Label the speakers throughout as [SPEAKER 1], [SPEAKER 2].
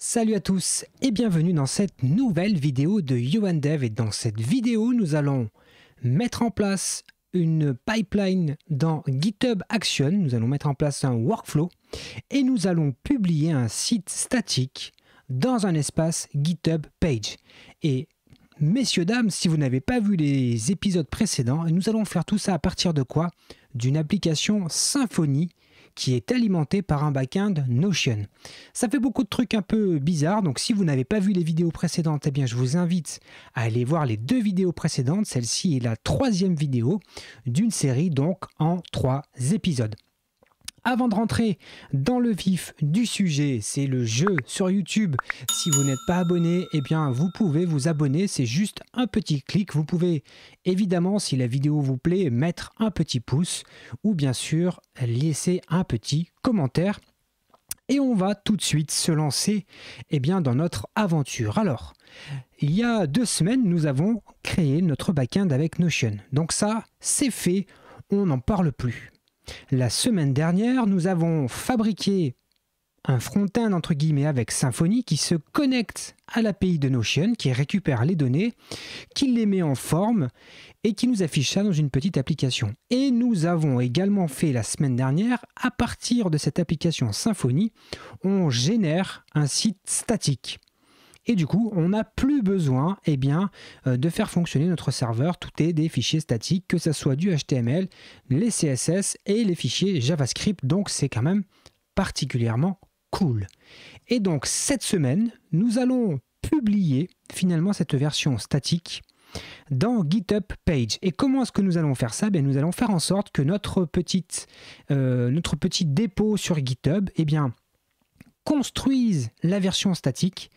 [SPEAKER 1] Salut à tous et bienvenue dans cette nouvelle vidéo de dev et dans cette vidéo nous allons mettre en place une pipeline dans GitHub Action, nous allons mettre en place un workflow et nous allons publier un site statique dans un espace GitHub Page. Et messieurs, dames, si vous n'avez pas vu les épisodes précédents, nous allons faire tout ça à partir de quoi D'une application Symfony qui est alimenté par un backend Notion. Ça fait beaucoup de trucs un peu bizarres, donc si vous n'avez pas vu les vidéos précédentes, eh bien je vous invite à aller voir les deux vidéos précédentes, celle-ci est la troisième vidéo d'une série donc en trois épisodes. Avant de rentrer dans le vif du sujet, c'est le jeu sur YouTube. Si vous n'êtes pas abonné, eh bien vous pouvez vous abonner, c'est juste un petit clic. Vous pouvez évidemment, si la vidéo vous plaît, mettre un petit pouce ou bien sûr laisser un petit commentaire. Et on va tout de suite se lancer eh bien, dans notre aventure. Alors, il y a deux semaines, nous avons créé notre back-end avec Notion. Donc ça, c'est fait, on n'en parle plus. La semaine dernière, nous avons fabriqué un front-end entre guillemets avec Symfony qui se connecte à l'API de Notion, qui récupère les données, qui les met en forme et qui nous affiche ça dans une petite application. Et nous avons également fait la semaine dernière, à partir de cette application Symfony, on génère un site statique. Et du coup, on n'a plus besoin eh bien, euh, de faire fonctionner notre serveur. Tout est des fichiers statiques, que ce soit du HTML, les CSS et les fichiers JavaScript. Donc c'est quand même particulièrement cool. Et donc cette semaine, nous allons publier finalement cette version statique dans GitHub Page. Et comment est-ce que nous allons faire ça eh Nous allons faire en sorte que notre, petite, euh, notre petit dépôt sur GitHub eh bien, construise la version statique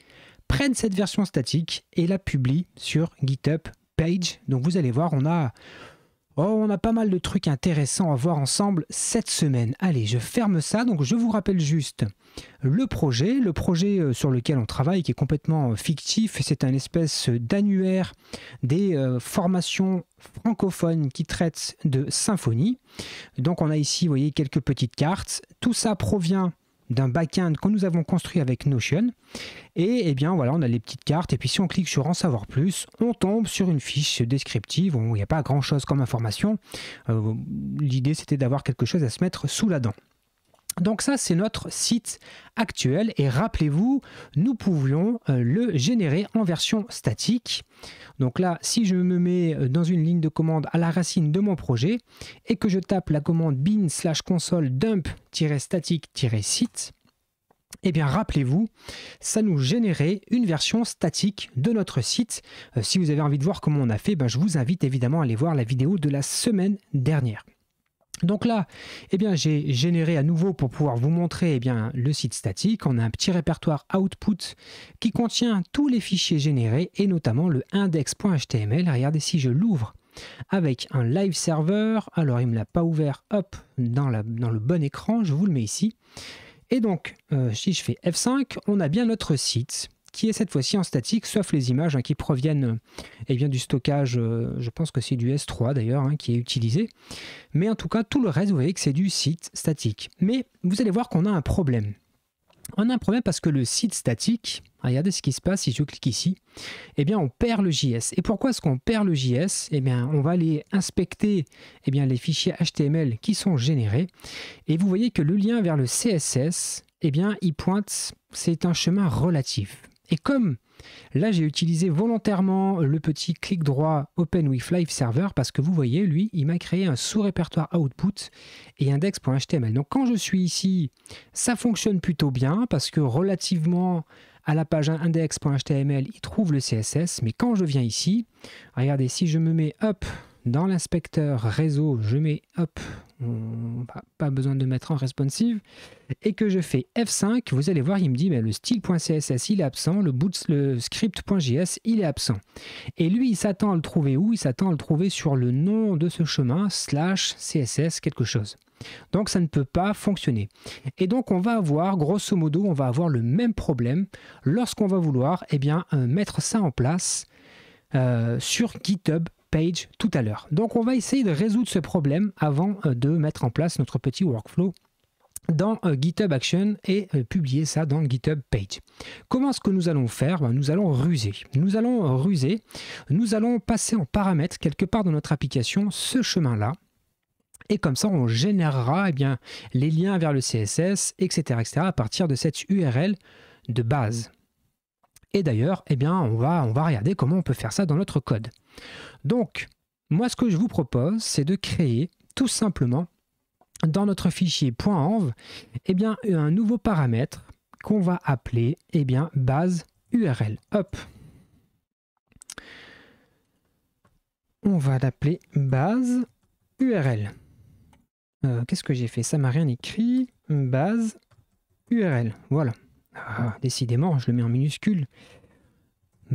[SPEAKER 1] prennent cette version statique et la publient sur GitHub Page. Donc vous allez voir, on a, oh, on a pas mal de trucs intéressants à voir ensemble cette semaine. Allez, je ferme ça. Donc je vous rappelle juste le projet, le projet euh, sur lequel on travaille qui est complètement euh, fictif. C'est un espèce d'annuaire des euh, formations francophones qui traitent de symphonie. Donc on a ici, vous voyez, quelques petites cartes. Tout ça provient d'un back-end que nous avons construit avec Notion. Et eh bien voilà, on a les petites cartes. Et puis si on clique sur en savoir plus, on tombe sur une fiche descriptive où il n'y a pas grand-chose comme information. Euh, l'idée c'était d'avoir quelque chose à se mettre sous la dent. Donc ça, c'est notre site actuel. Et rappelez-vous, nous pouvions euh, le générer en version statique. Donc là, si je me mets euh, dans une ligne de commande à la racine de mon projet et que je tape la commande bin slash console dump-static-site, eh bien rappelez-vous, ça nous générait une version statique de notre site. Euh, si vous avez envie de voir comment on a fait, ben, je vous invite évidemment à aller voir la vidéo de la semaine dernière. Donc là, eh bien, j'ai généré à nouveau pour pouvoir vous montrer eh bien, le site statique. On a un petit répertoire output qui contient tous les fichiers générés et notamment le index.html. Regardez si je l'ouvre avec un live server. Alors il ne me l'a pas ouvert hop, dans, le bon écran, je vous le mets ici. Et donc, euh, si je fais F5, on a bien notre site qui est cette fois-ci en statique, sauf les images hein, qui proviennent euh, eh du stockage, euh, je pense que c'est du S3 d'ailleurs, hein, qui est utilisé. Mais en tout cas, tout le reste, vous voyez que c'est du site statique. Mais vous allez voir qu'on a un problème. On a un problème parce que le site statique, regardez ce qui se passe si je clique ici, eh bien on perd le JS. Et pourquoi est-ce qu'on perd le JS Eh bien on va aller inspecter eh bien, les fichiers HTML qui sont générés. Et vous voyez que le lien vers le CSS, eh bien il pointe, c'est un chemin relatif. Et comme là, j'ai utilisé volontairement le petit clic droit Open with Live Server parce que vous voyez, lui, il m'a créé un sous-répertoire output et index.html. Donc quand je suis ici, ça fonctionne plutôt bien parce que relativement à la page index.html, il trouve le CSS. Mais quand je viens ici, regardez, si je me mets hop dans l'inspecteur réseau, je mets hop Hmm, pas besoin de mettre en responsive, et que je fais F5, vous allez voir, il me dit le style.css il est absent, le, le script.js il est absent. Et lui, il s'attend à le trouver où Il s'attend à le trouver sur le nom de ce chemin, slash CSS quelque chose. Donc ça ne peut pas fonctionner. Et donc on va avoir, grosso modo, on va avoir le même problème lorsqu'on va vouloir eh bien, euh, mettre ça en place euh, sur GitHub page tout à l'heure. Donc on va essayer de résoudre ce problème avant euh, de mettre en place notre petit workflow dans euh, GitHub Action et euh, publier ça dans GitHub Page. Comment ce que nous allons faire ben, Nous allons ruser. Nous allons ruser, nous allons passer en paramètres quelque part dans notre application ce chemin-là. Et comme ça, on générera eh bien, les liens vers le CSS, etc., etc. à partir de cette URL de base. Et d'ailleurs, eh bien, on va, on va regarder comment on peut faire ça dans notre code. Donc, moi, ce que je vous propose, c'est de créer tout simplement dans notre fichier .env eh bien, un nouveau paramètre qu'on va appeler eh bien, base URL. Hop On va l'appeler base URL. Euh, qu'est-ce que j'ai fait Ça m'a rien écrit. Base URL. Voilà. Ah, décidément, je le mets en minuscule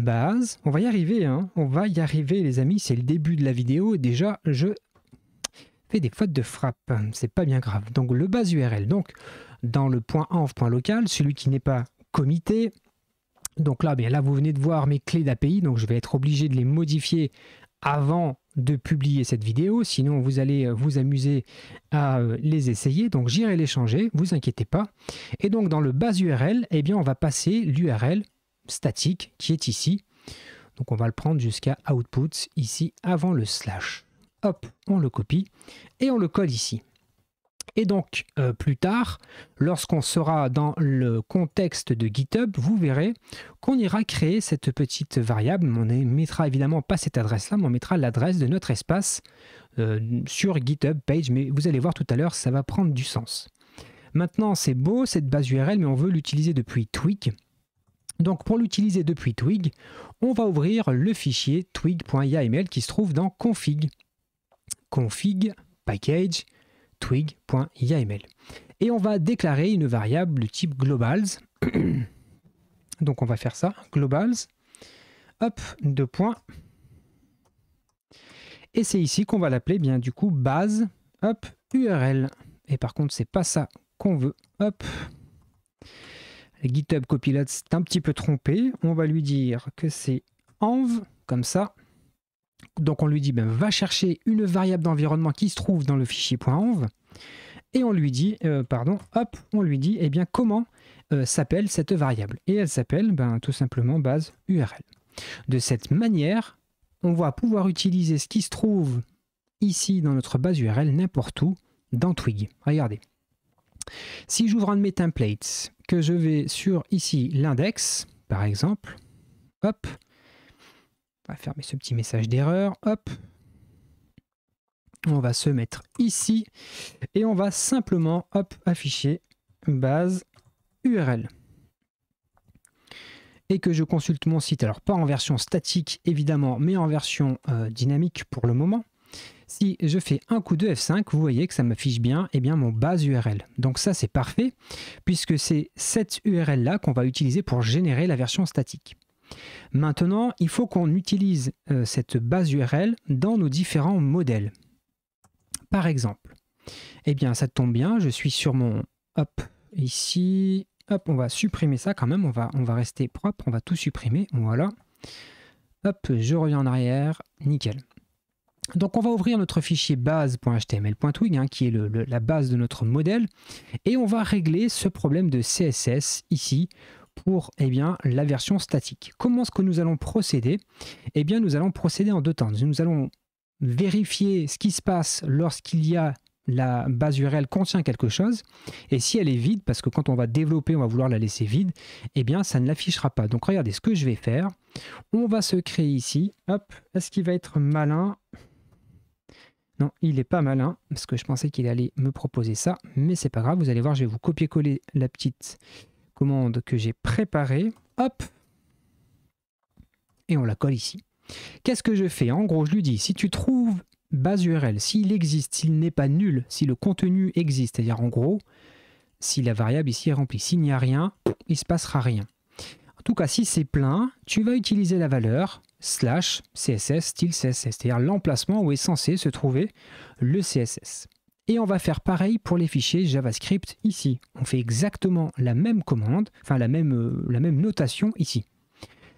[SPEAKER 1] base. On va y arriver, hein. on va y arriver les amis, c'est le début de la vidéo déjà je fais des fautes de frappe, c'est pas bien grave. Donc le base URL, donc dans le point .env.local, local, celui qui n'est pas comité, donc là, bien là vous venez de voir mes clés d'API, donc je vais être obligé de les modifier avant de publier cette vidéo, sinon vous allez euh, vous amuser à euh, les essayer, donc j'irai les changer, vous inquiétez pas. Et donc dans le base URL, eh bien on va passer l'URL statique qui est ici. Donc on va le prendre jusqu'à output ici avant le slash. Hop, on le copie et on le colle ici. Et donc euh, plus tard, lorsqu'on sera dans le contexte de GitHub, vous verrez qu'on ira créer cette petite variable. On ne mettra évidemment pas cette adresse-là, mais on mettra l'adresse de notre espace euh, sur GitHub page. Mais vous allez voir tout à l'heure, ça va prendre du sens. Maintenant, c'est beau cette base URL, mais on veut l'utiliser depuis tweak donc pour l'utiliser depuis Twig, on va ouvrir le fichier twig.yaml qui se trouve dans config. Config package twig.yaml. Et on va déclarer une variable de type globals. Donc on va faire ça, globals. Hop, deux points. Et c'est ici qu'on va l'appeler bien du coup base, hop, URL. Et par contre, c'est pas ça qu'on veut. Hop, GitHub Copilot s'est un petit peu trompé. On va lui dire que c'est env, comme ça. Donc on lui dit, ben, va chercher une variable d'environnement qui se trouve dans le fichier .env. Et on lui dit, euh, pardon, hop, on lui dit, eh bien, comment euh, s'appelle cette variable Et elle s'appelle ben, tout simplement base URL. De cette manière, on va pouvoir utiliser ce qui se trouve ici dans notre base URL n'importe où dans Twig. Regardez. Si j'ouvre un de mes templates, que je vais sur ici l'index, par exemple, hop, on va fermer ce petit message d'erreur, hop, on va se mettre ici et on va simplement hop, afficher base URL et que je consulte mon site, alors pas en version statique évidemment, mais en version euh, dynamique pour le moment. Si je fais un coup de F5, vous voyez que ça m'affiche bien, et eh bien mon base URL. Donc ça c'est parfait, puisque c'est cette URL là qu'on va utiliser pour générer la version statique. Maintenant, il faut qu'on utilise euh, cette base URL dans nos différents modèles. Par exemple, eh bien ça tombe bien, je suis sur mon hop ici, hop, on va supprimer ça quand même, on va, on va rester propre, on va tout supprimer, voilà. Hop, je reviens en arrière, nickel. Donc on va ouvrir notre fichier base.html.twig, hein, qui est la base de notre modèle, et on va régler ce problème de CSS ici pour eh bien, la version statique. Comment est-ce que nous allons procéder Eh bien nous allons procéder en deux temps. Nous allons vérifier ce qui se passe lorsqu'il y a la base URL contient quelque chose, et si elle est vide, parce que quand on va développer, on va vouloir la laisser vide, eh bien ça ne l'affichera pas. Donc regardez ce que je vais faire. On va se créer ici. Hop, est-ce qu'il va être malin non, il est pas malin, parce que je pensais qu'il allait me proposer ça, mais c'est pas grave, vous allez voir, je vais vous copier-coller la petite commande que j'ai préparée. Hop Et on la colle ici. Qu'est-ce que je fais En gros, je lui dis, si tu trouves base URL, s'il existe, s'il n'est pas nul, si le contenu existe, c'est-à-dire en gros, si la variable ici est remplie, s'il n'y a rien, il ne se passera rien tout cas, si c'est plein, tu vas utiliser la valeur slash CSS style CSS, c'est-à-dire l'emplacement où est censé se trouver le CSS. Et on va faire pareil pour les fichiers JavaScript ici. On fait exactement la même commande, enfin la même, euh, la même notation ici.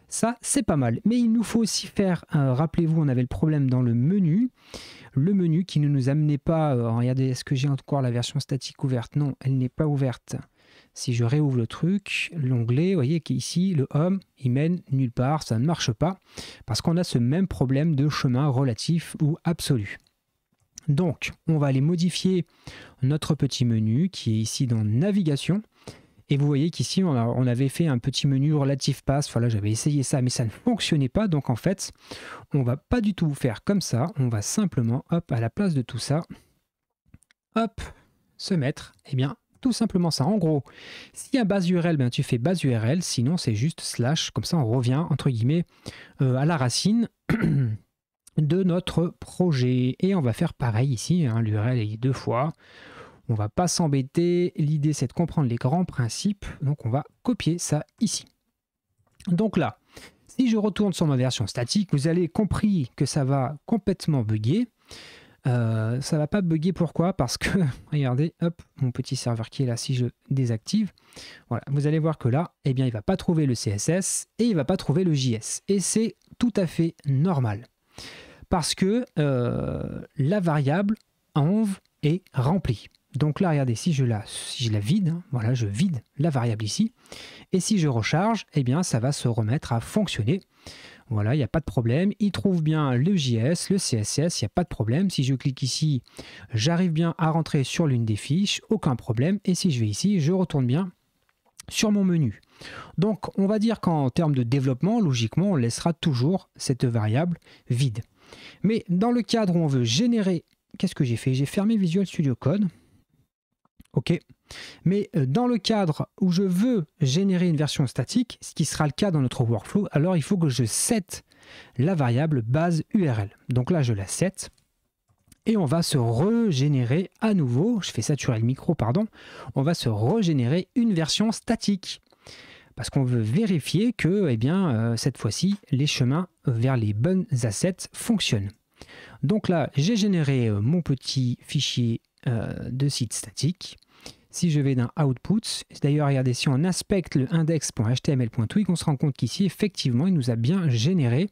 [SPEAKER 1] Ça, c'est pas mal. Mais il nous faut aussi faire, euh, rappelez-vous, on avait le problème dans le menu. Le menu qui ne nous amenait pas, euh, regardez, est-ce que j'ai encore la version statique ouverte Non, elle n'est pas ouverte. Si je réouvre le truc, l'onglet, vous voyez qu'ici, le home, il mène nulle part, ça ne marche pas, parce qu'on a ce même problème de chemin relatif ou absolu. Donc, on va aller modifier notre petit menu qui est ici dans Navigation. Et vous voyez qu'ici, on, avait fait un petit menu relatif pass. Voilà, j'avais essayé ça, mais ça ne fonctionnait pas. Donc, en fait, on va pas du tout faire comme ça. On va simplement, hop, à la place de tout ça, hop, se mettre, eh bien, tout simplement ça. En gros, s'il y a base URL, ben, tu fais base URL, sinon c'est juste slash, comme ça on revient entre guillemets euh, à la racine. de notre projet et on va faire pareil ici hein, l'url est deux fois on va pas s'embêter l'idée c'est de comprendre les grands principes donc on va copier ça ici donc là si je retourne sur ma version statique vous allez compris que ça va complètement bugger euh, ça va pas bugger pourquoi Parce que, regardez, hop, mon petit serveur qui est là, si je désactive, voilà, vous allez voir que là, eh bien, il va pas trouver le CSS et il va pas trouver le JS. Et c'est tout à fait normal. Parce que euh, la variable env est remplie. Donc là, regardez, si je la, la vide, hein, voilà, je vide la variable ici. Et si je recharge, eh bien, ça va se remettre à fonctionner. Voilà, il n'y a pas de problème. Il trouve bien le JS, le CSS, il n'y a pas de problème. Si je clique ici, j'arrive bien à rentrer sur l'une des fiches, aucun problème. Et si je vais ici, je retourne bien sur mon menu. Donc on va dire qu'en termes de développement, logiquement, on laissera toujours cette variable vide. Mais dans le cadre où on veut générer, qu'est-ce que j'ai fait J'ai fermé Visual Studio Code. OK. Mais euh, dans le cadre où je veux générer une version statique, ce qui sera le cas dans notre workflow, alors il faut que je set la variable base URL. Donc là, je la set et on va se régénérer à nouveau, je fais saturer le micro, pardon, on va se régénérer une version statique parce qu'on veut vérifier que eh bien, euh, cette fois-ci, les chemins vers les bonnes assets fonctionnent. Donc là, j'ai généré euh, mon petit fichier de site statique. Si je vais dans Outputs, d'ailleurs regardez, si on inspecte le index.html.twig, on se rend compte qu'ici, effectivement, il nous a bien généré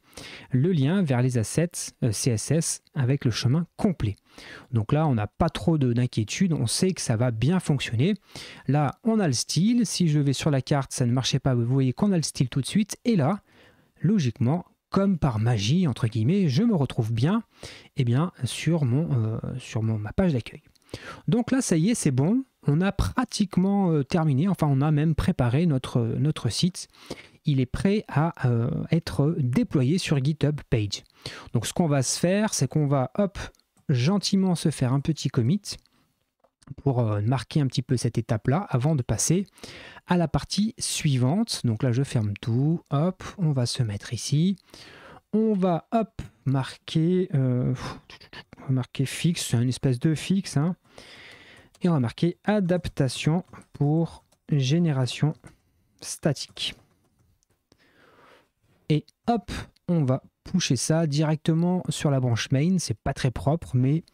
[SPEAKER 1] le lien vers les assets euh, CSS avec le chemin complet. Donc là, on n'a pas trop d'inquiétude, on sait que ça va bien fonctionner. Là, on a le style. Si je vais sur la carte, ça ne marchait pas, vous voyez qu'on a le style tout de suite. Et là, logiquement, comme par magie, entre guillemets, je me retrouve bien, eh bien euh, sur, mon, ma page d'accueil. Donc là, ça y est, c'est bon, on a pratiquement euh, terminé, enfin on a même préparé notre, euh, notre site. Il est prêt à euh, être déployé sur GitHub Page. Donc ce qu'on va se faire, c'est qu'on va hop, gentiment se faire un petit commit pour marquer un petit peu cette étape-là avant de passer à la partie suivante. Donc là, je ferme tout. Hop, on va se mettre ici. On va hop, marquer, marquer fixe, une espèce de fixe. Hein. Et on va marquer adaptation pour génération statique. Et hop, on va pousser ça directement sur la branche main. C'est pas très propre, mais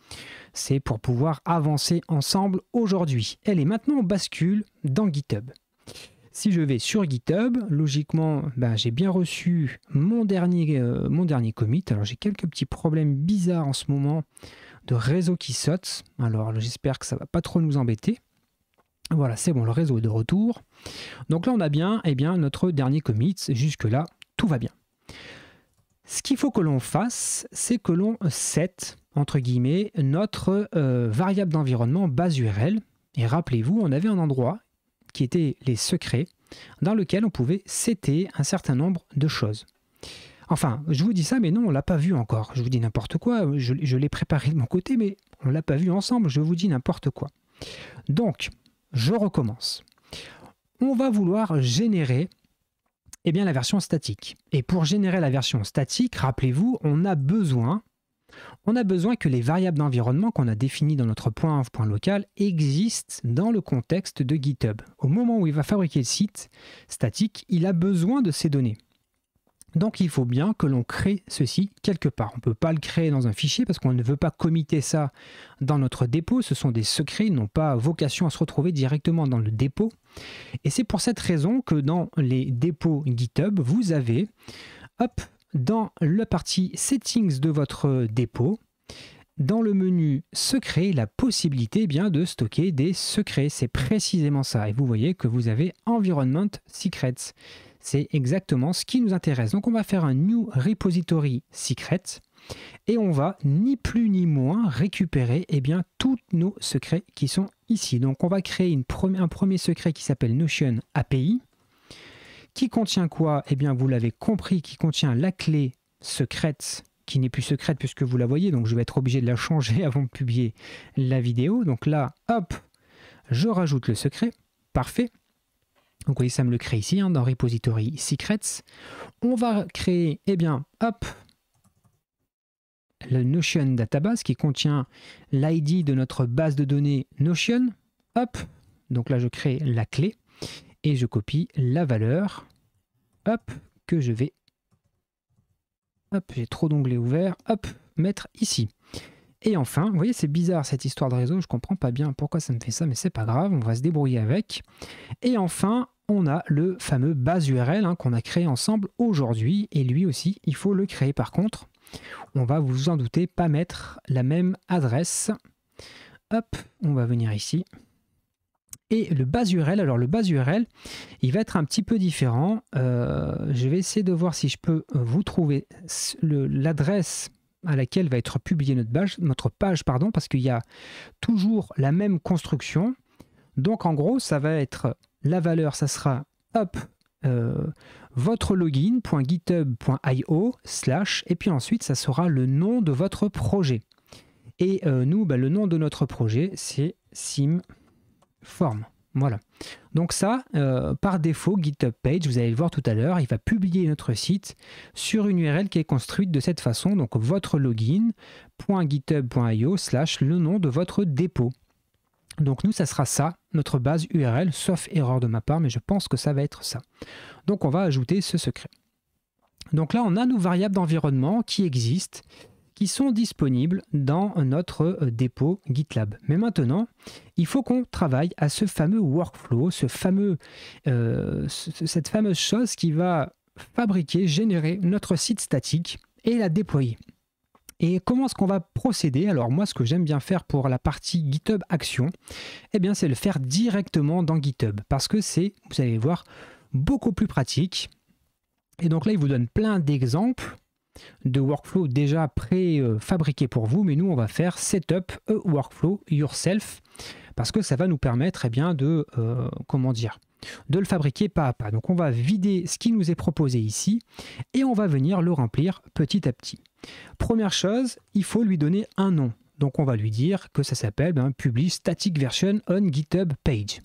[SPEAKER 1] c'est pour pouvoir avancer ensemble aujourd'hui. Elle est maintenant on bascule dans GitHub. Si je vais sur GitHub, logiquement, ben, j'ai bien reçu mon dernier, euh, mon dernier commit. Alors j'ai quelques petits problèmes bizarres en ce moment de réseau qui saute. Alors j'espère que ça va pas trop nous embêter. Voilà, c'est bon, le réseau est de retour. Donc là, on a bien, eh bien notre dernier commit. Jusque-là, tout va bien. Ce qu'il faut que l'on fasse, c'est que l'on set, entre guillemets, notre euh, variable d'environnement base URL. Et rappelez-vous, on avait un endroit qui était les secrets, dans lequel on pouvait setter un certain nombre de choses. Enfin, je vous dis ça, mais non, on l'a pas vu encore. Je vous dis n'importe quoi. Je, l'ai préparé de mon côté, mais on l'a pas vu ensemble. Je vous dis n'importe quoi. Donc, je recommence. On va vouloir générer eh bien, la version statique. Et pour générer la version statique, rappelez-vous, on a besoin on a besoin que les variables d'environnement qu'on a définies dans notre point local existent dans le contexte de GitHub. Au moment où il va fabriquer le site statique, il a besoin de ces données. Donc il faut bien que l'on crée ceci quelque part. On ne peut pas le créer dans un fichier parce qu'on ne veut pas committer ça dans notre dépôt. Ce sont des secrets, ils n'ont pas vocation à se retrouver directement dans le dépôt. Et c'est pour cette raison que dans les dépôts GitHub, vous avez, hop, dans la partie settings de votre dépôt, dans le menu secret, la possibilité eh bien de stocker des secrets. C'est précisément ça. Et vous voyez que vous avez Environment Secrets. C'est exactement ce qui nous intéresse. Donc on va faire un new repository secret et on va ni plus ni moins récupérer eh bien, tous nos secrets qui sont ici. Donc on va créer un premier secret qui s'appelle Notion API qui contient quoi Eh bien vous l'avez compris, qui contient la clé secrète qui n'est plus secrète puisque vous la voyez, donc je vais être obligé de la changer avant de publier la vidéo. Donc là, hop, je rajoute le secret, parfait. Donc vous voyez, ça me le crée ici, hein, dans repository secrets. On va créer, eh bien, hop, le Notion database qui contient l'ID de notre base de données Notion. Hop, donc là je crée la clé et je copie la valeur. Hop, que je vais, hop, j'ai trop d'onglets ouverts, hop, mettre ici. Et enfin, vous voyez, c'est bizarre cette histoire de réseau, je comprends pas bien pourquoi ça me fait ça, mais c'est pas grave, on va se débrouiller avec. Et enfin, on a le fameux base URL hein, qu'on a créé ensemble aujourd'hui, et lui aussi, il faut le créer par contre. On va vous en doutez, pas mettre la même adresse. Hop, on va venir ici. Et le base URL, alors le base URL, il va être un petit peu différent. Euh, je vais essayer de voir si je peux euh, vous trouver l'adresse à laquelle va être publiée notre page, pardon, parce qu'il y a toujours la même construction. Donc en gros, ça va être la valeur, ça sera hop, euh, votre login.github.io slash, et puis ensuite, ça sera le nom de votre projet. Et euh, nous, bah, le nom de notre projet, c'est SimForm. Voilà. Donc ça, euh, par défaut, GitHub Page, vous allez le voir tout à l'heure, il va publier notre site sur une URL qui est construite de cette façon, donc votre login.github.io slash le nom de votre dépôt. Donc nous, ça sera ça, notre base URL, sauf erreur de ma part, mais je pense que ça va être ça. Donc on va ajouter ce secret. Donc là, on a nos variables d'environnement qui existent sont disponibles dans notre euh, dépôt GitLab. Mais maintenant, il faut qu'on travaille à ce fameux workflow, ce fameux, euh, cette fameuse chose qui va fabriquer, générer notre site statique et la déployer. Et comment est-ce qu'on va procéder Alors moi, ce que j'aime bien faire pour la partie GitHub Action, eh bien, c'est le faire directement dans GitHub parce que c'est, vous allez voir, beaucoup plus pratique. Et donc là, il vous donne plein d'exemples de workflow déjà pré-fabriqué pour vous, mais nous on va faire setup a workflow yourself parce que ça va nous permettre eh bien, de euh, comment dire de le fabriquer pas à pas. Donc on va vider ce qui nous est proposé ici et on va venir le remplir petit à petit. Première chose, il faut lui donner un nom. Donc on va lui dire que ça s'appelle ben, Publish Static Version on GitHub Page.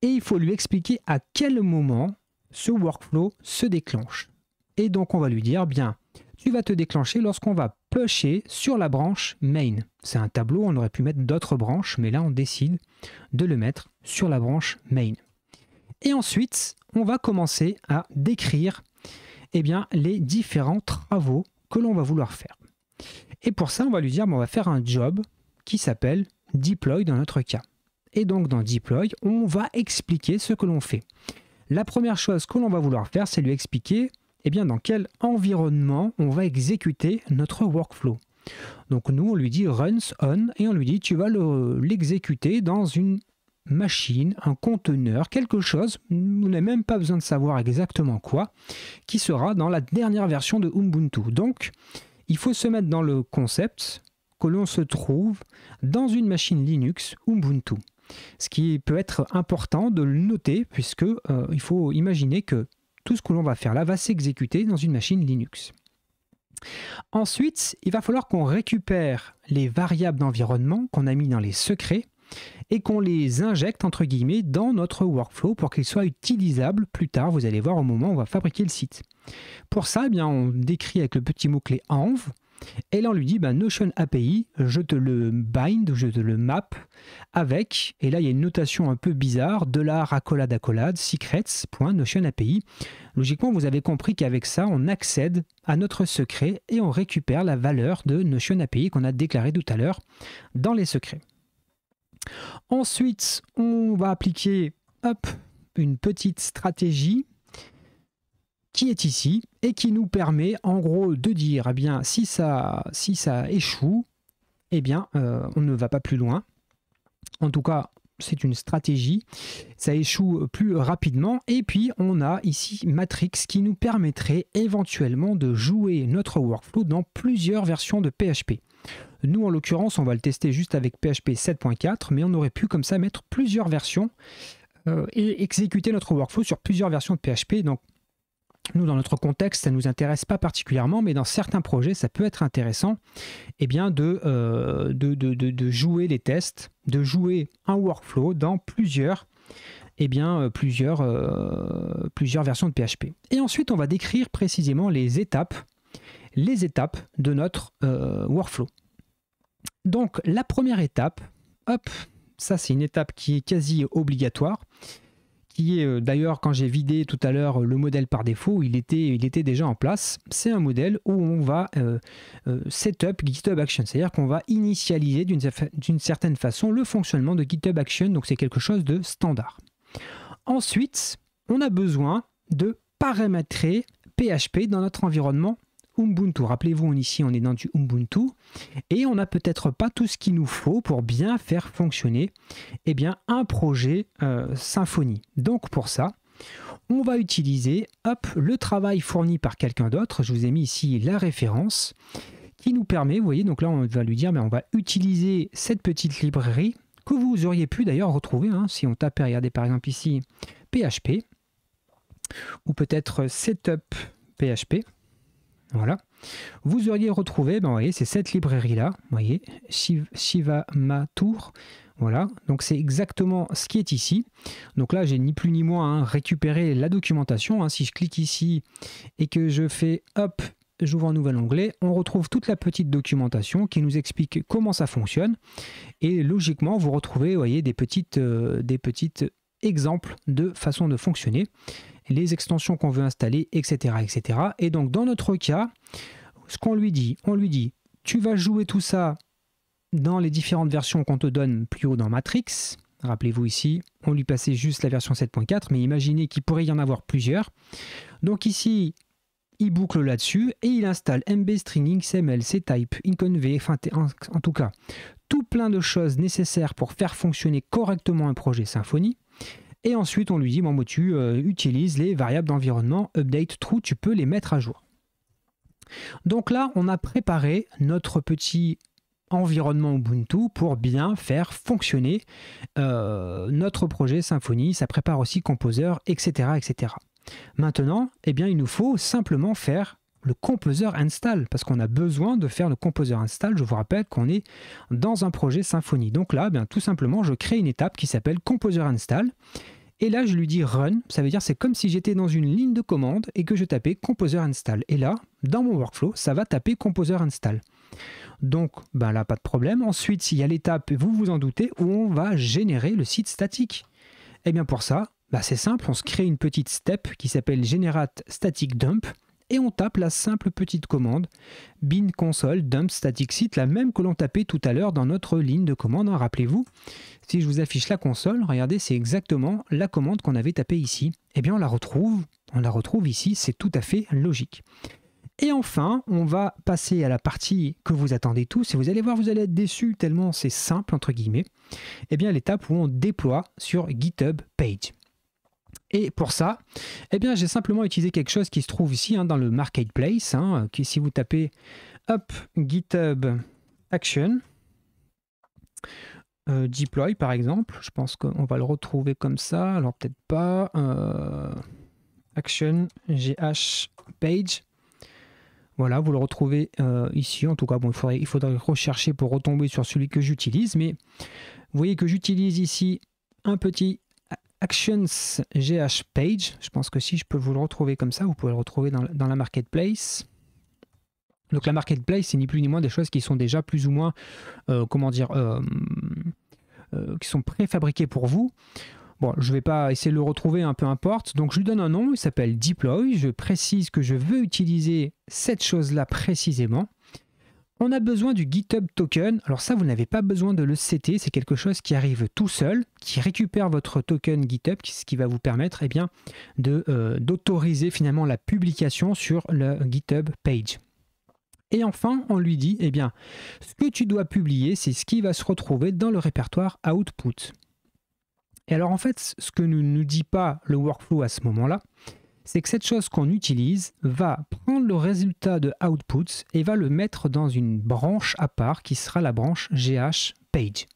[SPEAKER 1] Et il faut lui expliquer à quel moment ce workflow se déclenche. Et donc on va lui dire, bien, tu vas te déclencher lorsqu'on va pusher sur la branche main. C'est un tableau, on aurait pu mettre d'autres branches, mais là on décide de le mettre sur la branche main. Et ensuite, on va commencer à décrire eh bien, les différents travaux que l'on va vouloir faire. Et pour ça, on va lui dire, on va faire un job qui s'appelle deploy dans notre cas. Et donc dans deploy, on va expliquer ce que l'on fait. La première chose que l'on va vouloir faire, c'est lui expliquer eh bien dans quel environnement on va exécuter notre workflow. Donc nous, on lui dit runs on et on lui dit tu vas l'exécuter dans une machine, un conteneur, quelque chose, on n'a même pas besoin de savoir exactement quoi, qui sera dans la dernière version de Ubuntu. Donc, il faut se mettre dans le concept que l'on se trouve dans une machine Linux Ubuntu. Ce qui peut être important de le noter, puisque euh, il faut imaginer que tout ce que l'on va faire là va s'exécuter dans une machine Linux. Ensuite, il va falloir qu'on récupère les variables d'environnement qu'on a mis dans les secrets et qu'on les injecte entre guillemets dans notre workflow pour qu'ils soient utilisables plus tard, vous allez voir au moment où on va fabriquer le site. Pour ça, eh bien, on décrit avec le petit mot-clé env et là, on lui dit bah, Notion API, je te le bind, je te le map avec, et là, il y a une notation un peu bizarre, dollar accolade accolade secrets.notionAPI. Logiquement, vous avez compris qu'avec ça, on accède à notre secret et on récupère la valeur de Notion API qu'on a déclaré tout à l'heure dans les secrets. Ensuite, on va appliquer une petite stratégie qui est ici et qui nous permet en gros de dire eh bien si ça si ça échoue eh bien euh, on ne va pas plus loin en tout cas c'est une stratégie ça échoue plus rapidement et puis on a ici Matrix qui nous permettrait éventuellement de jouer notre workflow dans plusieurs versions de PHP nous en l'occurrence on va le tester juste avec PHP 7.4 mais on aurait pu comme ça mettre plusieurs versions euh, et exécuter notre workflow sur plusieurs versions de PHP donc nous, dans notre contexte, ça ne nous intéresse pas particulièrement, mais dans certains projets, ça peut être intéressant et eh bien, euh, de, de, jouer les tests, de jouer un workflow dans plusieurs, eh bien, euh, plusieurs, euh, plusieurs versions de PHP. Et ensuite, on va décrire précisément les étapes, les étapes de notre workflow. Donc, la première étape, hop, ça c'est une étape qui est quasi obligatoire qui est euh, d'ailleurs quand j'ai vidé tout à l'heure euh, le modèle par défaut, il était, déjà en place. C'est un modèle où on va euh, setup GitHub Action, c'est-à-dire qu'on va initialiser d'une certaine façon le fonctionnement de GitHub Action, donc c'est quelque chose de standard. Ensuite, on a besoin de paramétrer PHP dans notre environnement Ubuntu. Rappelez-vous, ici, on est dans du Ubuntu et on n'a peut-être pas tout ce qu'il nous faut pour bien faire fonctionner eh bien, un projet euh, Symfony. Donc pour ça, on va utiliser hop, le travail fourni par quelqu'un d'autre. Je vous ai mis ici la référence qui nous permet, vous voyez, donc là on va lui dire, mais on va utiliser cette petite librairie que vous auriez pu d'ailleurs retrouver hein, si on tape regardez par exemple ici PHP ou peut-être setup PHP. Voilà. Vous auriez retrouvé, voyez, c'est cette librairie-là, vous voyez, Shiva Voilà, donc c'est exactement ce qui est ici. Donc là, j'ai ni plus ni moins hein, récupéré la documentation. Hein. Si je clique ici et que je fais hop, j'ouvre un nouvel onglet, on retrouve toute la petite documentation qui nous explique comment ça fonctionne. Et logiquement, vous retrouvez, voyez, des petites, euh, des petites exemples de façon de fonctionner les extensions qu'on veut installer, etc., etc. Et donc dans notre cas, ce qu'on lui dit, on lui dit, tu vas jouer tout ça dans les différentes versions qu'on te donne plus haut dans Matrix. Rappelez-vous ici, on lui passait juste la version 7.4, mais imaginez qu'il pourrait y en avoir plusieurs. Donc ici, il boucle là-dessus et il installe MB Stringing, XML, C-Type, InconV, enfin en tout cas, tout plein de choses nécessaires pour faire fonctionner correctement un projet Symfony. Et ensuite, on lui dit, bon, tu euh, utilises les variables d'environnement, update, true, tu peux les mettre à jour. Donc là, on a préparé notre petit environnement Ubuntu pour bien faire fonctionner euh, notre projet Symfony. Ça prépare aussi Composer, etc. etc. Maintenant, eh bien, il nous faut simplement faire le composer install, parce qu'on a besoin de faire le composer install. Je vous rappelle qu'on est dans un projet Symfony. Donc là, eh tout simplement, je crée une étape qui s'appelle composer install. Et là, je lui dis run, ça veut dire c'est comme si j'étais dans une ligne de commande et que je tapais composer install. Et là, dans mon workflow, ça va taper composer install. Donc ben là, pas de problème. Ensuite, s'il y a l'étape, vous vous en doutez, où on va générer le site statique. Et eh bien pour ça, ben, c'est simple, on se crée une petite step qui s'appelle generate static dump et on tape la simple petite commande bin console dump static site, la même que l'on tapait tout à l'heure dans notre ligne de commande. Hein, rappelez-vous, si je vous affiche la console, regardez, c'est exactement la commande qu'on avait tapée ici. Eh bien, on la retrouve, on la retrouve ici, c'est tout à fait logique. Et enfin, on va passer à la partie que vous attendez tous, et vous allez voir, vous allez être déçus tellement c'est simple, entre guillemets, eh bien l'étape où on déploie sur GitHub Page. Et pour ça, eh bien, j'ai simplement utilisé quelque chose qui se trouve ici hein, dans le marketplace. Hein, si vous tapez up GitHub Action, euh, deploy par exemple, je pense qu'on va le retrouver comme ça. Alors peut-être pas. Euh, action GH page. Voilà, vous le retrouvez euh, ici. En tout cas, bon, il faudrait rechercher pour retomber sur celui que j'utilise. Mais vous voyez que j'utilise ici un petit Actions GH Page. Je pense que si je peux vous le retrouver comme ça, vous pouvez le retrouver dans, la marketplace. Donc la marketplace, c'est ni plus ni moins des choses qui sont déjà plus ou moins, euh, comment dire, euh, euh, qui sont préfabriquées pour vous. Bon, je ne vais pas essayer de le retrouver, hein, peu importe. Donc je lui donne un nom, il s'appelle Deploy. Je précise que je veux utiliser cette chose-là précisément. On a besoin du GitHub token. Alors ça, vous n'avez pas besoin de le CT, c'est quelque chose qui arrive tout seul, qui récupère votre token GitHub, ce qui va vous permettre eh bien, euh, d'autoriser finalement la publication sur le GitHub page. Et enfin, on lui dit, eh bien, ce que tu dois publier, c'est ce qui va se retrouver dans le répertoire output. Et alors en fait, ce que ne nous dit pas le workflow à ce moment-là, c'est que cette chose qu'on utilise va prendre le résultat de outputs et va le mettre dans une branche à part qui sera la branche GH page.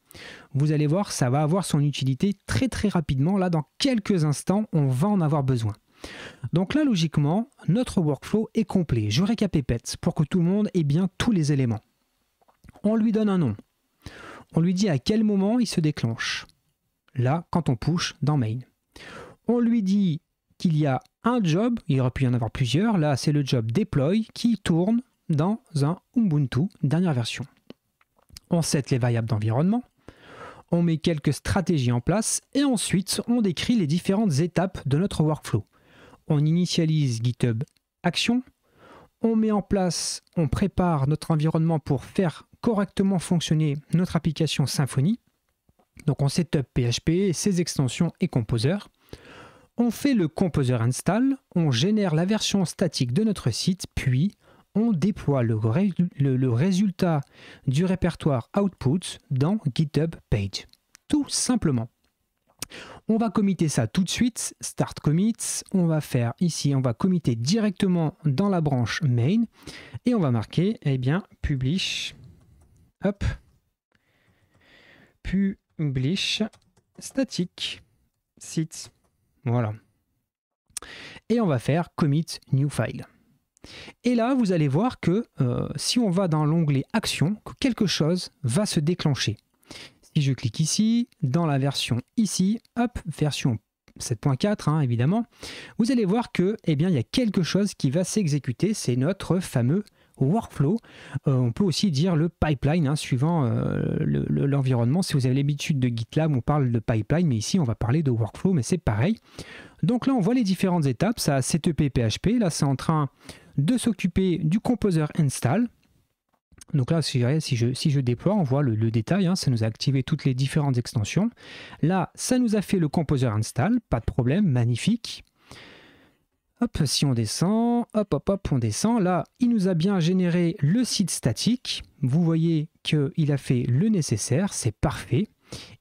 [SPEAKER 1] Vous allez voir, ça va avoir son utilité très très rapidement. Là, dans quelques instants, on va en avoir besoin. Donc là, logiquement, notre workflow est complet. Je récapépète pour que tout le monde ait bien tous les éléments. On lui donne un nom. On lui dit à quel moment il se déclenche. Là, quand on push dans main. On lui dit qu'il y a un job, il aurait pu y en avoir plusieurs, là c'est le job deploy qui tourne dans un Ubuntu dernière version. On set les variables d'environnement, on met quelques stratégies en place et ensuite on décrit les différentes étapes de notre workflow. On initialise GitHub Action, on met en place, on prépare notre environnement pour faire correctement fonctionner notre application Symfony. Donc on setup PHP, ses extensions et composeurs. On fait le Composer Install, on génère la version statique de notre site, puis on déploie le, résultat du répertoire output dans GitHub Page. Tout simplement. On va committer ça tout de suite, start commits, on va faire ici, on va committer directement dans la branche main et on va marquer, eh bien, publish, hop, publish static site. Voilà. Et on va faire commit new file. Et là, vous allez voir que euh, si on va dans l'onglet Action, que quelque chose va se déclencher. Si je clique ici, dans la version ici, hop, version 7.4 hein, évidemment, vous allez voir que eh bien, il y a quelque chose qui va s'exécuter, c'est notre fameux workflow. Euh, on peut aussi dire le pipeline, hein, suivant euh, l'environnement. si vous avez l'habitude de GitLab, on parle de pipeline, mais ici on va parler de workflow, mais c'est pareil. Donc là, on voit les différentes étapes. Ça a PHP. Là, c'est en train de s'occuper du composer install. Donc là, si je, si je, déploie, on voit le, détail, hein. ça nous a activé toutes les différentes extensions. Là, ça nous a fait le Composer Install, pas de problème, magnifique. Hop, si on descend, hop, hop, hop, on descend. Là, il nous a bien généré le site statique. Vous voyez qu'il a fait le nécessaire, c'est parfait.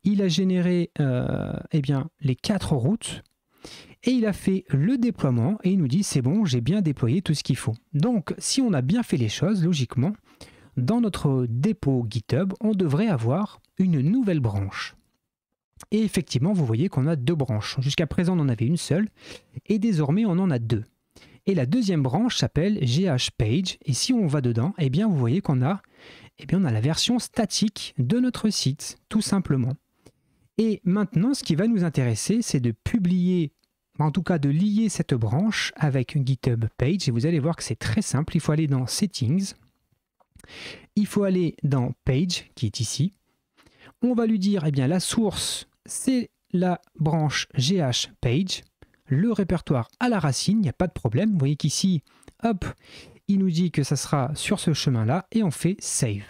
[SPEAKER 1] Il a généré euh, eh bien, les quatre routes et il a fait le déploiement et il nous dit c'est bon, j'ai bien déployé tout ce qu'il faut. Donc, si on a bien fait les choses, logiquement, dans notre dépôt GitHub, on devrait avoir une nouvelle branche. Et effectivement, vous voyez qu'on a deux branches. Jusqu'à présent, on en avait une seule, et désormais, on en a deux. Et la deuxième branche s'appelle GH Page. Et si on va dedans, eh bien, vous voyez qu'on a, eh bien, on a la version statique de notre site, tout simplement. Et maintenant, ce qui va nous intéresser, c'est de publier, en tout cas de lier cette branche avec GitHub Page. Et vous allez voir que c'est très simple. Il faut aller dans Settings. Il faut aller dans Page, qui est ici on va lui dire, eh bien, la source, c'est la branche GH page, le répertoire à la racine, il n'y a pas de problème. Vous voyez qu'ici, hop, il nous dit que ça sera sur ce chemin-là et on fait save.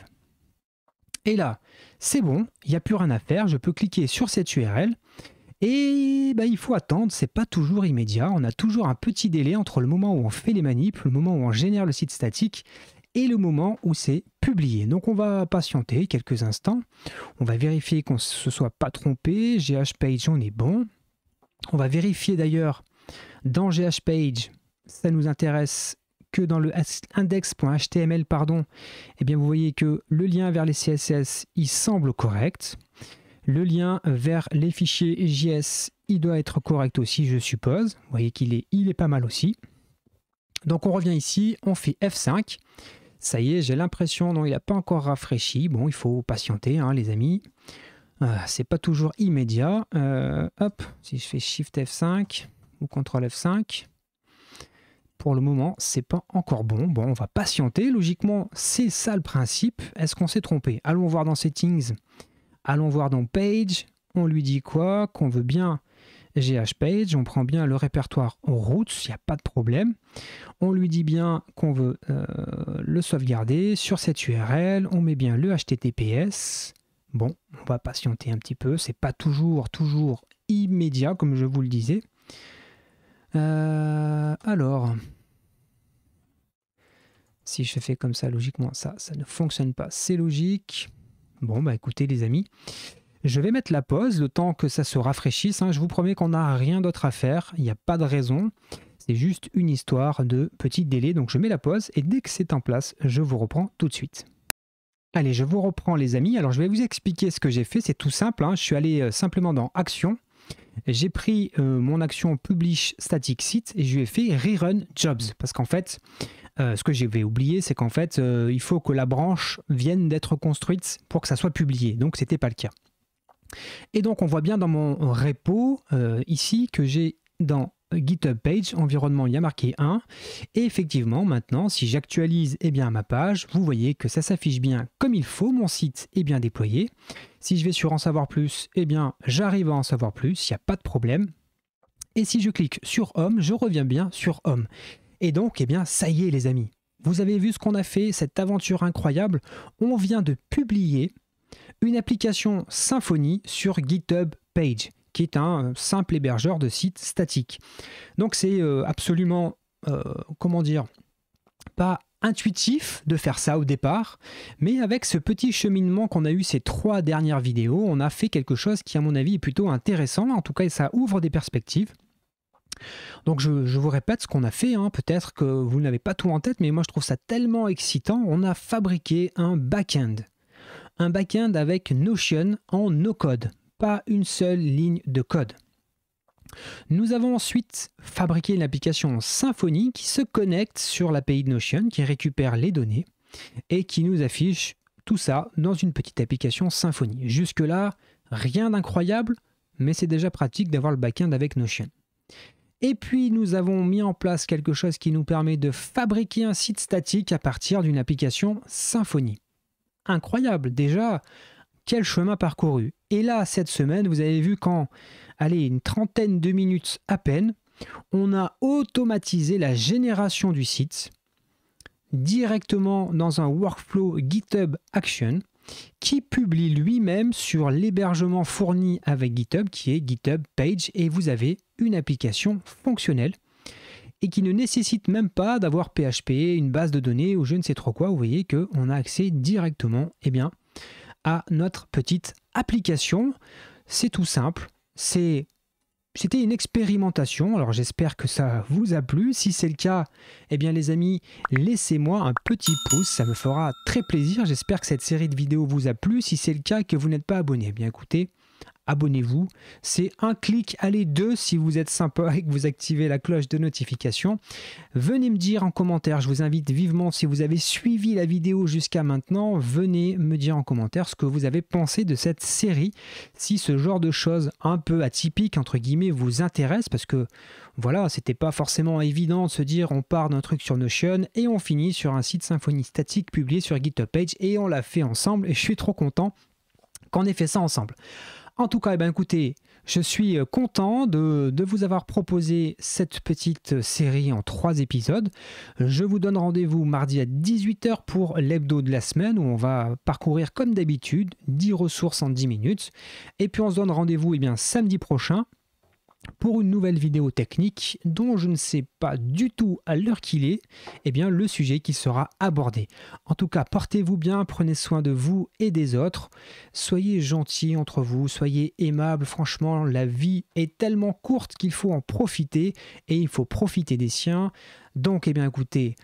[SPEAKER 1] Et là, c'est bon, il n'y a plus rien à faire, je peux cliquer sur cette URL et bah, il faut attendre, c'est pas toujours immédiat, on a toujours un petit délai entre le moment où on fait les manips, le moment où on génère le site statique et le moment où c'est publié. Donc on va patienter quelques instants. On va vérifier qu'on ne se soit pas trompé. GH Page, on est bon. On va vérifier d'ailleurs dans GH Page, ça nous intéresse que dans le index.html, pardon, eh bien vous voyez que le lien vers les CSS, il semble correct. Le lien vers les fichiers JS, il doit être correct aussi, je suppose. Vous voyez qu'il est, il est pas mal aussi. Donc on revient ici, on fait F5. Ça y est, j'ai l'impression, non, il n'a pas encore rafraîchi. Bon, il faut patienter, hein, les amis. Euh, c'est pas toujours immédiat. Euh, hop, si je fais Shift F5 ou Ctrl F5, pour le moment, c'est pas encore bon. Bon, on va patienter. Logiquement, c'est ça le principe. Est-ce qu'on s'est trompé Allons voir dans Settings. Allons voir dans Page. On lui dit quoi Qu'on veut bien GH Page, on prend bien le répertoire Roots, il n'y a pas de problème. On lui dit bien qu'on veut euh, le sauvegarder sur cette URL, on met bien le HTTPS. Bon, on va patienter un petit peu, c'est pas toujours, toujours immédiat comme je vous le disais. Euh, alors, si je fais comme ça, logiquement, ça, ça ne fonctionne pas. C'est logique. Bon, bah écoutez les amis, je vais mettre la pause, le temps que ça se rafraîchisse. Hein. Je vous promets qu'on n'a rien d'autre à faire, il n'y a pas de raison. C'est juste une histoire de petit délai, donc je mets la pause et dès que c'est en place, je vous reprends tout de suite. Allez, je vous reprends les amis. Alors je vais vous expliquer ce que j'ai fait, c'est tout simple. Hein. Je suis allé euh, simplement dans Action. J'ai pris euh, mon action Publish Static Site et je lui ai fait Rerun Jobs. Parce qu'en fait, euh, ce que j'avais oublié, c'est qu'en fait, il faut que la branche vienne d'être construite pour que ça soit publié. Donc, ce n'était pas le cas. Et donc on voit bien dans mon repo euh, ici que j'ai dans GitHub page, environnement, il y a marqué 1. Et effectivement, maintenant, si j'actualise eh bien, ma page, vous voyez que ça s'affiche bien comme il faut. Mon site est bien déployé. Si je vais sur en savoir plus, eh bien, j'arrive à en savoir plus. Il n'y a pas de problème. Et si je clique sur Home, je reviens bien sur Home. Et donc, eh bien, ça y est, les amis. Vous avez vu ce qu'on a fait, cette aventure incroyable. On vient de publier une application Symfony sur GitHub Page, qui est un euh, simple hébergeur de sites statiques. Donc c'est euh, absolument, euh, comment dire, pas intuitif de faire ça au départ, mais avec ce petit cheminement qu'on a eu ces trois dernières vidéos, on a fait quelque chose qui à mon avis est plutôt intéressant, en tout cas ça ouvre des perspectives. Donc je, vous répète ce qu'on a fait, hein. peut-être que vous n'avez pas tout en tête, mais moi je trouve ça tellement excitant, on a fabriqué un back-end un back avec Notion en no-code, pas une seule ligne de code. Nous avons ensuite fabriqué une application Symfony qui se connecte sur l'API de Notion, qui récupère les données et qui nous affiche tout ça dans une petite application Symfony. Jusque-là, rien d'incroyable, mais c'est déjà pratique d'avoir le backend end avec Notion. Et puis nous avons mis en place quelque chose qui nous permet de fabriquer un site statique à partir d'une application Symfony incroyable. Déjà, quel chemin parcouru. Et là, cette semaine, vous avez vu qu'en, allez, une trentaine de minutes à peine, on a automatisé la génération du site directement dans un workflow GitHub Action qui publie lui-même sur l'hébergement fourni avec GitHub, qui est GitHub Page, et vous avez une application fonctionnelle et qui ne nécessite même pas d'avoir PHP, une base de données ou je ne sais trop quoi. Vous voyez qu'on a accès directement eh bien, à notre petite application. C'est tout simple. C'est c'était une expérimentation. Alors j'espère que ça vous a plu. Si c'est le cas, eh bien les amis, laissez-moi un petit pouce, ça me fera très plaisir. J'espère que cette série de vidéos vous a plu. Si c'est le cas que vous n'êtes pas abonné, eh bien écoutez, abonnez-vous. C'est un clic, allez deux si vous êtes sympa et que vous activez la cloche de notification. Venez me dire en commentaire, je vous invite vivement si vous avez suivi la vidéo jusqu'à maintenant, venez me dire en commentaire ce que vous avez pensé de cette série, si ce genre de choses un peu atypiques entre guillemets vous intéresse parce que voilà, c'était pas forcément évident de se dire on part d'un truc sur Notion et on finit sur un site symphonie statique publié sur GitHub Page et on l'a fait ensemble et je suis trop content qu'on ait fait ça ensemble. En tout cas, eh ben, écoutez, je suis euh, content de, vous avoir proposé cette petite euh, série en trois épisodes. Je vous donne rendez-vous mardi à 18h pour l'hebdo de la semaine où on va parcourir comme d'habitude 10 ressources en 10 minutes. Et puis on se donne rendez-vous eh bien, samedi prochain pour une nouvelle vidéo technique dont je ne sais pas du tout à l'heure qu'il est eh bien, le sujet qui sera abordé. En tout cas, portez-vous bien, prenez soin de vous et des autres, soyez gentils entre vous, soyez aimables, franchement, la vie est tellement courte qu'il faut en profiter et il faut profiter des siens. Donc, eh bien, écoutez,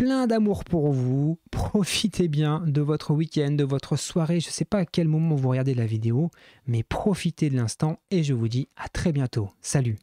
[SPEAKER 1] plein d'amour pour vous. Profitez bien de votre week-end, de votre soirée. Je ne sais pas à quel moment vous regardez la vidéo, mais profitez de l'instant et je vous dis à très bientôt. Salut